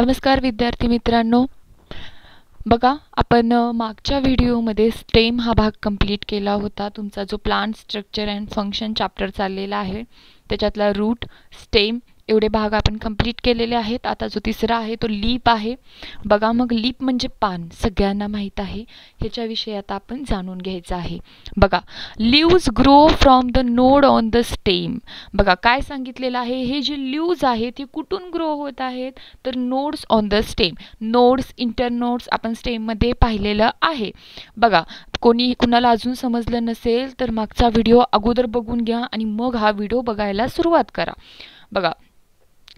नमस्कार विद्यार्थी मित्रांनो बघा आपण मागच्या व्हिडिओमध्ये स्टेम हा भाग कंप्लीट केला होता तुमचा जो plant structure and function chapter चाललेला आहे त्याच्यातला रूट स्टेम एवढे भाग आपण कंप्लीट केलेले आहेत आता जो तिसरा आहे तो लीप आहे बघा मग लीप म्हणजे पान सगळ्यांना माहीत आहे ह्याच्याविषयी आता आपण जाणून घ्यायचं आहे बघा leaves grow from the node on the stem बघा काय सांगितलेलं आहे हे जे लिव्ज आहेत हे कुठून ग्रो होत आहेत तर nodes on the stem nodes internodes आपण स्टेममध्ये पाहिलेलं आहे बघा कोणी कुणाला अजून समजलं नसेल तर मागचा व्हिडिओ अगोदर बघून घ्या आणि मग हा व्हिडिओ बघायला सुरुवात करा बघा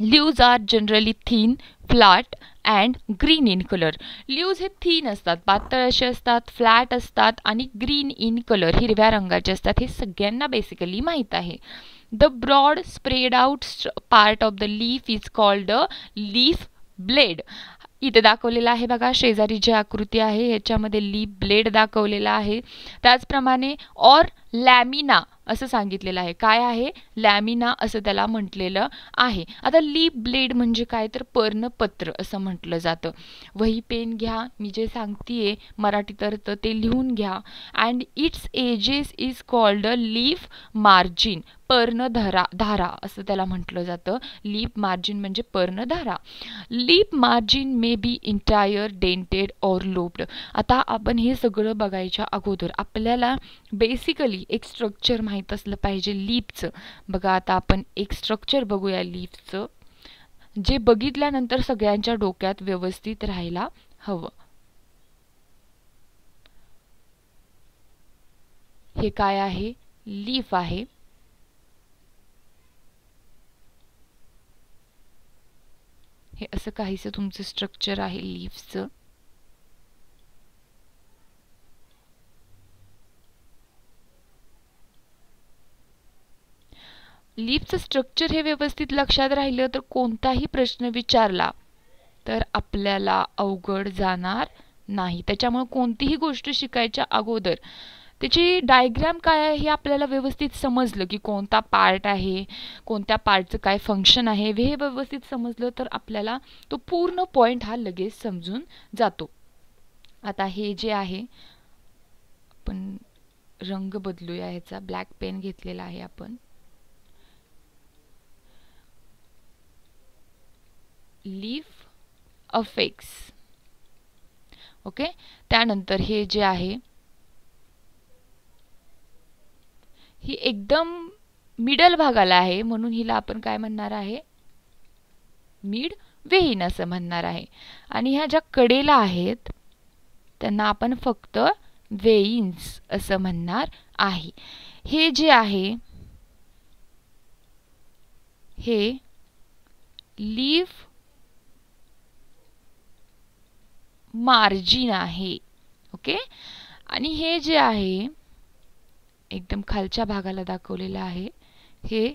leaves are generally thin flat and green in colour leaves हे थीन असतात पातळ असे असतात फ्लॅट असतात आणि ग्रीन इन कलर हिरव्या रंगाचे असतात हे सगळ्यांना बेसिकली माहीत आहे the broad spread out part of the leaf is called a leaf blade इथे दाखवलेलं आहे बघा शेजारी जी आकृती आहे ह्याच्यामध्ये लीफ ब्लेड दाखवलेला आहे त्याचप्रमाणे ऑर लॅमिना असं सांगितलेलं आहे काय आहे लॅमिना असं त्याला म्हटलेलं आहे आता लीप ब्लेड म्हणजे काय तर पर्णपत्र असं म्हटलं जातं वही पेन घ्या मी जे सांगतेय मराठी तर ते लिहून घ्या and its edges is called a leaf margin पर्णधारा धारा असं त्याला म्हटलं जातं लीप मार्जिन म्हणजे पर्णधारा leaf margin may be entire dented or lobed आता आपण हे सगळं बघायच्या अगोदर आपल्याला बेसिकली एक स्ट्रक्चर माहीत असलं पाहिजे लीपचं बघा आता आपण एक स्ट्रक्चर बघूया लीपचं जे बघितल्यानंतर सगळ्यांच्या डोक्यात व्यवस्थित राहायला हवं हे काय आहे लीफ आहे हे असं काहीसं तुमचं स्ट्रक्चर आहे लीव्सचं लिफ्टचं स्ट्रक्चर हे व्यवस्थित लक्षात राहिलं तर कोणताही प्रश्न विचारला तर आपल्याला अवघड जाणार नाही त्याच्यामुळे कोणतीही गोष्ट शिकायच्या अगोदर त्याची डायग्रॅम काय आहे हे आपल्याला व्यवस्थित समजलं की कोणता पार्ट आहे कोणत्या पार्टचं काय फंक्शन आहे हे व्यवस्थित समजलं तर आपल्याला तो पूर्ण पॉईंट हा लगेच समजून जातो आता हे जे आहे आपण रंग बदलूया ह्याचा ब्लॅक पेन घेतलेला आहे आपण लीफ अफेक्स ओके त्यानंतर हे जे आहे ही एकदम मिडल भागाला आहे म्हणून हिला आपण काय म्हणणार आहे मिड वेईन असं म्हणणार आहे आणि ह्या ज्या कडेला आहेत त्यांना आपण फक्त वेईन्स असं म्हणणार आहे हे जे आहे हे लीव मार्जिन आहे ओके आणि हे जे आहे एकदम खालच्या भागाला दाखवलेलं आहे हे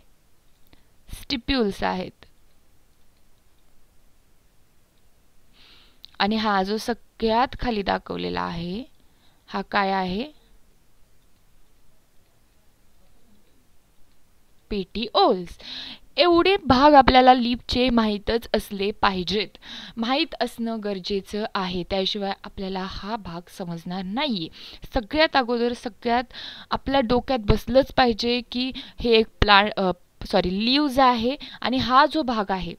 स्टिप्युल्स आहेत आणि हा जो सगळ्यात खाली दाखवलेला आहे हा काय आहे ओल्स। एवढे भाग आपल्याला लिपचे माहीतच असले पाहिजेत माहीत असणं गरजेचं आहे त्याशिवाय आपल्याला हा भाग समजणार नाही आहे सगळ्यात अगोदर सगळ्यात आपल्या डोक्यात बसलंच पाहिजे की हे एक प्ला सॉरी लीव्ज आहे आणि हा जो भाग आहे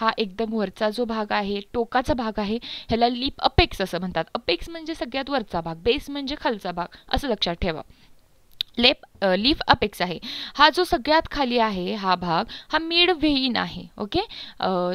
हा एकदम वरचा जो भाग आहे टोकाचा भाग आहे ह्याला लिप अपेक्स असं म्हणतात अपेक्स म्हणजे सगळ्यात वरचा भाग बेस म्हणजे खालचा भाग असं लक्षात ठेवा लेप लीफ अपेक्स आहे हा जो सगळ्यात खाली आहे हा भाग हा मिड व्हेईन आहे ओके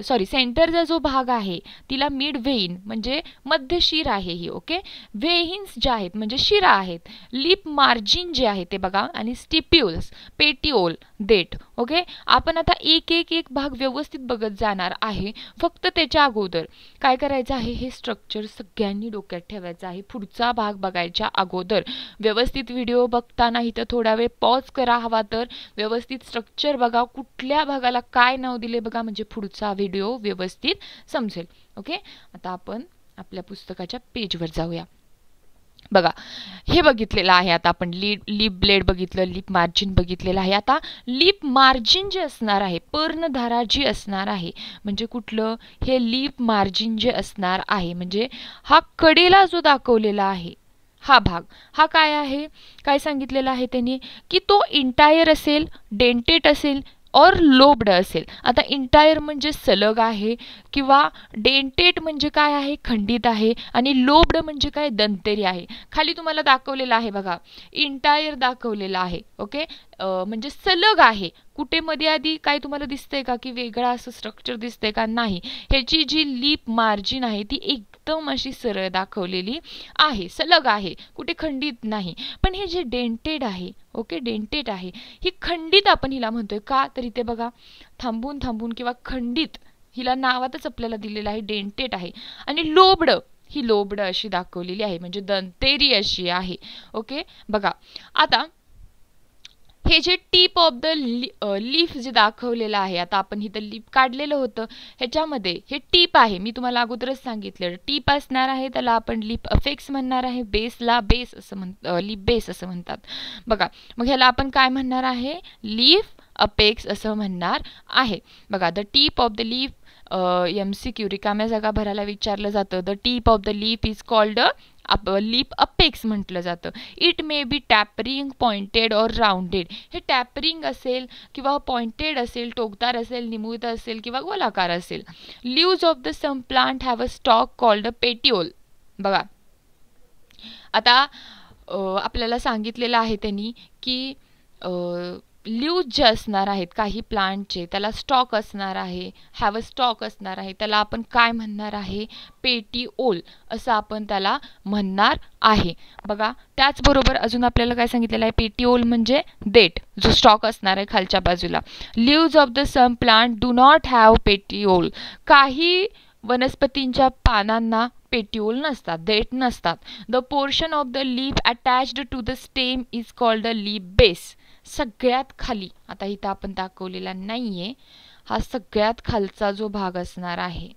सॉरी सेंटरचा जो भाग आहे तिला मिड व्हेईन म्हणजे मध्य शिर आहे ही ओके व्हेईन्स जे आहेत म्हणजे शिरा आहेत लिप मार्जिन जे आहे ते बघा आणि स्टिप्युल्स पेटिओल देट ओके आपण आता एक एक एक भाग व्यवस्थित बघत जाणार आहे फक्त त्याच्या अगोदर काय करायचं आहे हे स्ट्रक्चर सगळ्यांनी डोक्यात ठेवायचं आहे पुढचा भाग बघायच्या अगोदर व्यवस्थित व्हिडिओ बघताना इथं थोडा त्यावेळी पॉज करा हवा तर व्यवस्थित स्ट्रक्चर बघा कुठल्या भागाला काय नाव दिले बघा म्हणजे पुढचा व्हिडिओ व्यवस्थित समजेल ओके आता आपण आपल्या पुस्तकाच्या पेजवर जाऊया बघा हे बघितलेलं आहे आता आपण लीप लिप ब्लेड बघितलं लिप मार्जिन बघितलेलं आहे आता लिप मार्जिन जे असणार आहे पर्णधारा जी असणार आहे म्हणजे कुठलं हे लिप मार्जिन जे असणार आहे म्हणजे हा कडेला जो दाखवलेला आहे हा भाग हा काय आहे काय सांगितलेला आहे त्यांनी की तो इंटायर असेल डेंटेट असेल और लोबड असेल आता इंटायर म्हणजे सलग आहे किंवा डेंटेट म्हणजे काय आहे खंडित आहे आणि लोबड म्हणजे काय दंतेरी आहे खाली तुम्हाला दाखवलेलं आहे बघा इंटायर दाखवलेलं आहे ओके म्हणजे सलग आहे कुठे मध्ये आधी काय तुम्हाला दिसतंय का की वेगळा असं स्ट्रक्चर दिसतंय का नाही ह्याची जी लीप मार्जिन आहे ती एकदम अशी सरळ दाखवलेली आहे सलग आहे कुठे खंडित नाही पण हे जे डेंटेड आहे ओके डेंटेड आहे ही खंडित आपण हिला म्हणतोय का तर इथे बघा थांबून थांबून किंवा खंडित हिला नावातच आपल्याला दिलेलं आहे डेंटेड आहे आणि लोबडं ही लोबडं अशी दाखवलेली आहे म्हणजे दंतेरी अशी आहे ओके बघा आता हे जे टीप ऑफ द लीफ जे दाखवलेलं आहे आता आपण इथं लीफ काढलेलं होतं ह्याच्यामध्ये हे टीप आहे मी तुम्हाला अगोदरच सांगितलं टीप असणार आहे त्याला आपण लीप अफेक्स म्हणणार आहे बेसला बेस असं म्हण लिप बेस असं म्हणतात बघा मग ह्याला आपण काय म्हणणार आहे लीफ अपेक्स असं म्हणणार आहे बघा the tip of the leaf M C Q रिकाम्या जागा भरायला विचारलं जातं the tip of the leaf is called a leaf apex म्हटलं जातं it may be tapering pointed or rounded हे टॅपरिंग असेल किंवा पॉइंटेड असेल टोकदार असेल निमुळतं असेल किंवा गोलाकार असेल leaves of the some plant have a stalk called a petiole बघा आता आपल्याला सांगितलेलं आहे त्यांनी की ल्यूज जे असणार आहेत काही प्लांटचे त्याला स्टॉक असणार आहे हॅव अ स्टॉक असणार आहे त्याला आपण काय म्हणणार आहे पेटीओल असं आपण त्याला म्हणणार आहे बघा त्याचबरोबर अजून आपल्याला काय सांगितलेलं आहे पेटीओल म्हणजे देट जो स्टॉक असणार आहे खालच्या बाजूला leaves of the some plant do not have petiole काही वनस्पतींच्या पानांना पेटीओल नसतात डेट नसतात the portion of the leaf attached to the stem is called the leaf base सगळ्यात खाली आता इथं आपण दाखवलेला नाहीये हा सगळ्यात खालचा जो भाग असणार आहे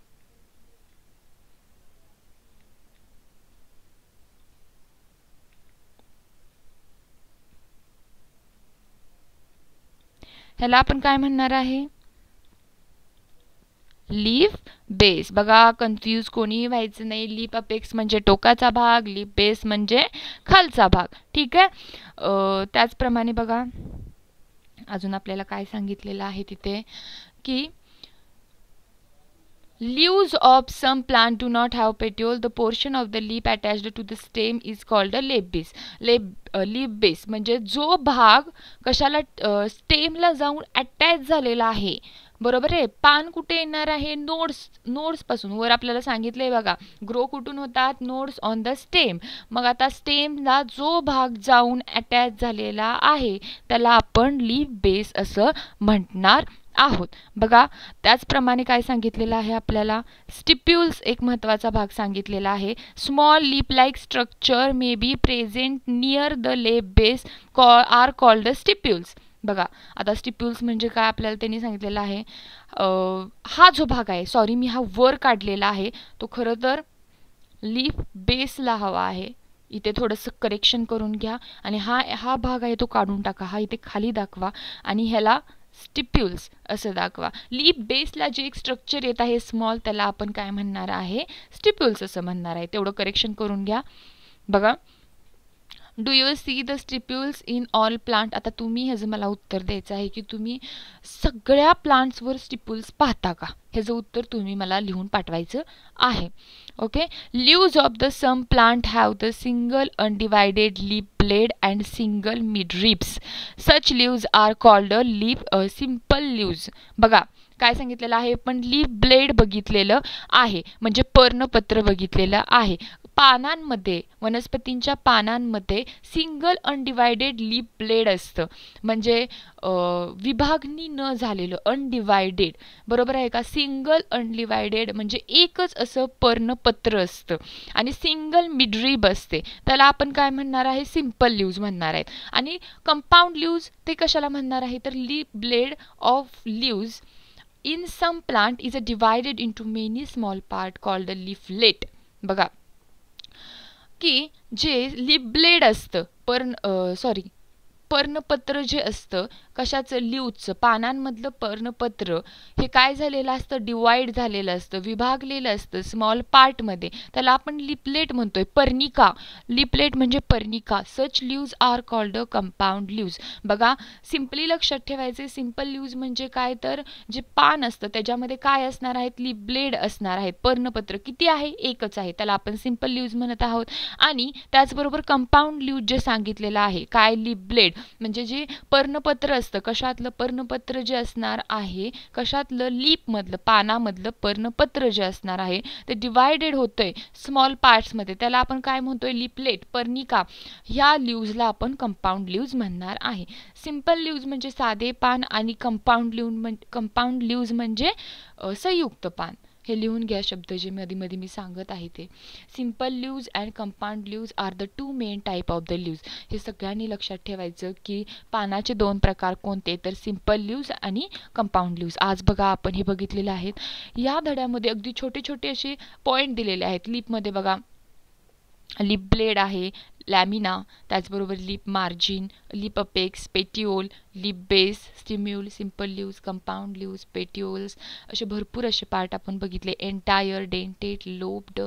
ह्याला आपण काय म्हणणार आहे लीफ बेस बघा कन्फ्यूज कोणीही व्हायचं नाही लीप अपेक्स म्हणजे टोकाचा भाग लीप बेस म्हणजे खालचा भाग ठीक आहे त्याचप्रमाणे बघा अजून आपल्याला काय सांगितलेलं आहे तिथे की leaves of some plant do not have petiole the portion of the leaf attach to the stem is called a leaf base लेप लीप बेस म्हणजे जो भाग कशाला स्टेमला जाऊन अटॅच झालेला आहे बरोबर आहे पान कुठे येणार आहे नोड्स पासून वर आपल्याला सांगितलं आहे बघा ग्रो कुठून होतात नोड्स ऑन द स्टेम मग आता स्टेमला जो भाग जाऊन अटॅच झालेला आहे त्याला आपण लीफ बेस असं म्हणणार आहोत बघा त्याचप्रमाणे काय सांगितलेलं आहे आपल्याला स्टिप्युल्स एक महत्त्वाचा भाग सांगितलेला आहे small leaf like structure may be present near the leaf base कॉ आर कॉल्ड द स्टिप्युल्स बघा आता स्टिप्युल्स म्हणजे काय आपल्याला त्यांनी सांगितलेलं आहे हा जो भाग आहे सॉरी मी हा वर काढलेला आहे तो खरं तर लीफ बेसला हवा आहे इथे थोडंसं करेक्शन करून घ्या आणि हा हा भाग आहे तो काढून टाका हा इथे खाली दाखवा आणि ह्याला स्टिप्युल्स असं दाखवा लीप बेसला जे एक स्ट्रक्चर येत आहे स्मॉल त्याला आपण काय म्हणणार आहे स्टिप्युल्स असं म्हणणार आहे तेवढं करेक्शन करून घ्या बघा do you see the stipules in all plant आता तुम्ही ह्याचं मला उत्तर द्यायचं आहे की तुम्ही सगळ्या प्लांट्सवर स्टिप्युल्स पाहता का ह्याचं उत्तर तुम्ही मला लिहून पाठवायचं आहे okay leaves of the some plant have the single undivided leaf blade and single midribs such leaves are called a leaf a simple leaves बघा काय सांगितलेलं आहे पण लीप ब्लेड बघितलेलं आहे म्हणजे पर्णपत्र बघितलेलं आहे पानांमध्ये वनस्पतींच्या पानांमध्ये सिंगल अनडिवायडेड लीप ब्लेड असतं म्हणजे विभागणी न झालेलं अनडिवायडेड बरोबर आहे का सिंगल अनडिवायडेड म्हणजे एकच असं पर्णपत्र असतं आणि सिंगल मिडरीब असते त्याला आपण काय म्हणणार आहे सिम्पल ल्यूज म्हणणार आहेत आणि कंपाऊंड ल्यूज ते कशाला म्हणणार आहे तर leaf blade of leaves in some plant is a divided into many small part called the leaflet बघा की जे लीफ ब्लेड असतं पर्ण सॉरी पर्णपत्र जे असतं कशाचं ल्यूजचं पानांमधलं पर्णपत्र हे काय झालेलं असतं डिवाइड झालेलं असतं विभागलेलं असतं स्मॉल पार्टमध्ये त्याला आपण लिपलेट म्हणतोय पर्णिका लिपलेट म्हणजे पर्णिका such leaves are called a compound leaves बघा सिम्पली लक्षात ठेवायचे सिम्पल ल्यूज म्हणजे काय तर जे पान असतं त्याच्यामध्ये काय असणार आहेत लिपलेड असणार आहेत पर्णपत्र किती आहे एकच आहे त्याला आपण सिम्पल ल्यूज म्हणत आहोत आणि त्याचबरोबर कंपाऊंड ल्यूज जे सांगितलेलं आहे काय ब्लेड म्हणजे जे पर्णपत्र असतं कशातलं पर्णपत्र जे असणार आहे कशातलं लीपमधलं पानामधलं पर्णपत्र जे असणार आहे ते डिवायडेड आहे स्मॉल पार्ट्समध्ये त्याला आपण काय म्हणतोय लिपलेट पर्णिका ह्या लीव्जला आपण कंपाऊंड लीव्ज म्हणणार आहे सिम्पल लीव्ज म्हणजे साधे पान आणि कंपाऊंड लिव्ह कंपाऊंड लीव्ज म्हणजे संयुक्त पान हे लिहून घ्या शब्द जे मध्ये मी सांगत आहे ते simple leaves and compound leaves are the two main type of the leaves हे सगळ्यांनी लक्षात ठेवायचं की पानाचे दोन प्रकार कोणते तर सिम्पल ल्यूज आणि कंपाऊंड ल्यूज आज बघा आपण हे बघितलेलं आहेत या धड्यामध्ये अगदी छोटे छोटे असे पॉईंट दिलेले आहेत लिपमध्ये बघा लिप ब्लेड आहे लॅमिना त्याचबरोबर leaf margin leaf apex petiole leaf base stipule simple leaves compound leaves petioles असे भरपूर असे पार्ट आपण बघितले एन्टायर डेंटेड लोब्ड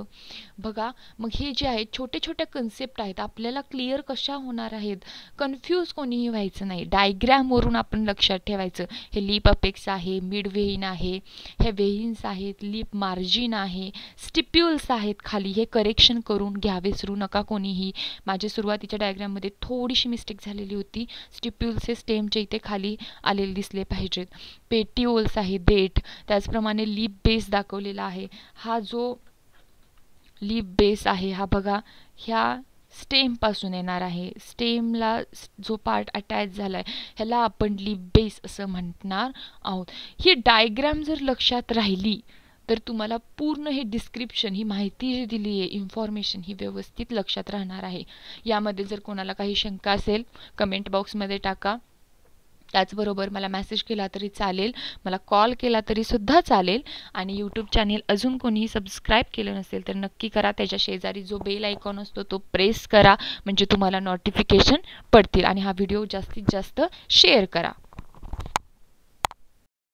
बघा मग हे जे आहे छोटे छोट्या कन्सेप्ट आहेत आपल्याला क्लिअर कशा होणार आहेत कन्फ्यूज कोणीही व्हायचं नाही डायग्रॅमवरून आपण लक्षात ठेवायचं हे लिप अपेक्स आहे मिड वेईन आहे हे वेईन्स आहेत लिप मार्जिन आहे स्टिप्युल्स आहेत खाली हे करेक्शन करून घ्या विसरू नका कोणीही माझी सुरुवातीच्या डायग्राममध्ये थोडीशी मिस्टेक झालेली होती हे स्टेमच्या इथे खाली आलेले दिसले पाहिजेत पेटिओल्स आहे देठ त्याचप्रमाणे लिप बेस दाखवलेला आहे हा जो लिप बेस आहे हा बघा ह्या स्टेमपासून येणार आहे स्टेमला जो पार्ट अटॅच झाला आहे ह्याला आपण लिप बेस असं म्हणणार आहोत ही डायग्राम जर लक्षात राहिली तर तुम्हाला पूर्ण हे डिस्क्रिप्शन ही माहिती जी दिली आहे इन्फॉर्मेशन ही व्यवस्थित लक्षात राहणार आहे यामध्ये जर कोणाला काही शंका असेल कमेंट बॉक्समध्ये टाका त्याचबरोबर मला मॅसेज केला तरी चालेल मला कॉल केला तरी सुद्धा चालेल आणि यूट्यूब चॅनेल अजून कोणीही सबस्क्राईब केलं नसेल तर नक्की करा त्याच्या शेजारी जो बेल आयकॉन असतो तो प्रेस करा म्हणजे तुम्हाला नोटिफिकेशन पडतील आणि हा व्हिडिओ जास्तीत जास्त शेअर करा